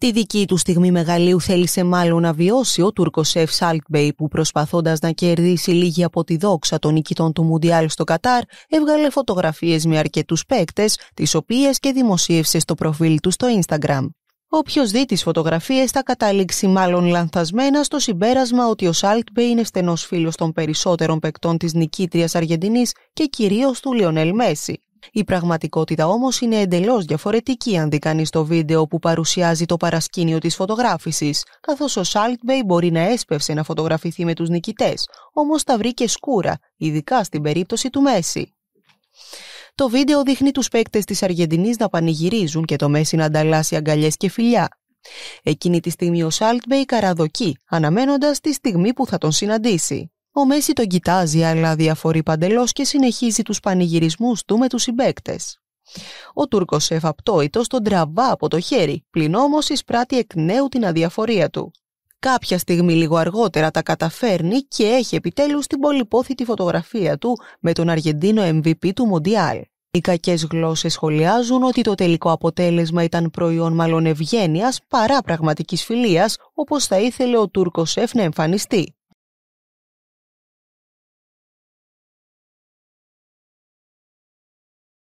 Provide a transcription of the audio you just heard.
Τη δική του στιγμή μεγαλείου θέλησε μάλλον να βιώσει ο Τούρκος σεφ Σάλτμπεϊ που προσπαθώντας να κερδίσει λίγη από τη δόξα των νικητών του Μουντιάλ στο Κατάρ, έβγαλε φωτογραφίες με αρκετούς παίκτες, τις οποίες και δημοσίευσε στο προφίλ του στο Instagram. Όποιος δει τις φωτογραφίες θα καταλήξει μάλλον λανθασμένα στο συμπέρασμα ότι ο Σάλτμπεϊ είναι στενός φίλος των περισσότερων παικτών της νικήτριας Αργεντινής και κυρίως του Λιονέλ Μέση. Η πραγματικότητα όμως είναι εντελώς διαφορετική αν δει κανείς το βίντεο που παρουσιάζει το παρασκήνιο της φωτογράφησης, καθώς ο Σάλτμπεϊ μπορεί να έσπευσε να φωτογραφηθεί με τους νικητές, όμως τα βρήκε σκούρα, ειδικά στην περίπτωση του Μέση. Το βίντεο δείχνει τους παίκτες της Αργεντινής να πανηγυρίζουν και το Μέση να ανταλλάσσει αγκαλιές και φιλιά. Εκείνη τη στιγμή ο Σάλτμπεϊ καραδοκεί, αναμένοντας τη στιγμή που θα τον συναντήσει. Ο Μέση τον κοιτάζει αλλά διαφορεί παντελώς και συνεχίζει τους πανηγυρισμούς του με τους συμπέκτες. Ο Τούρκος σεφ τον τραβά από το χέρι, πλην όμως εισπράττει εκ νέου την αδιαφορία του. Κάποια στιγμή λίγο αργότερα τα καταφέρνει και έχει επιτέλους την πολυπόθητη φωτογραφία του με τον Αργεντίνο MVP του Μοντιάλ. Οι κακές γλώσσες σχολιάζουν ότι το τελικό αποτέλεσμα ήταν προϊόν μάλλον ευγένεια, παρά πραγματικής φιλίας όπως θα ήθελε ο Τούρκος σεφ να εμφανιστεί.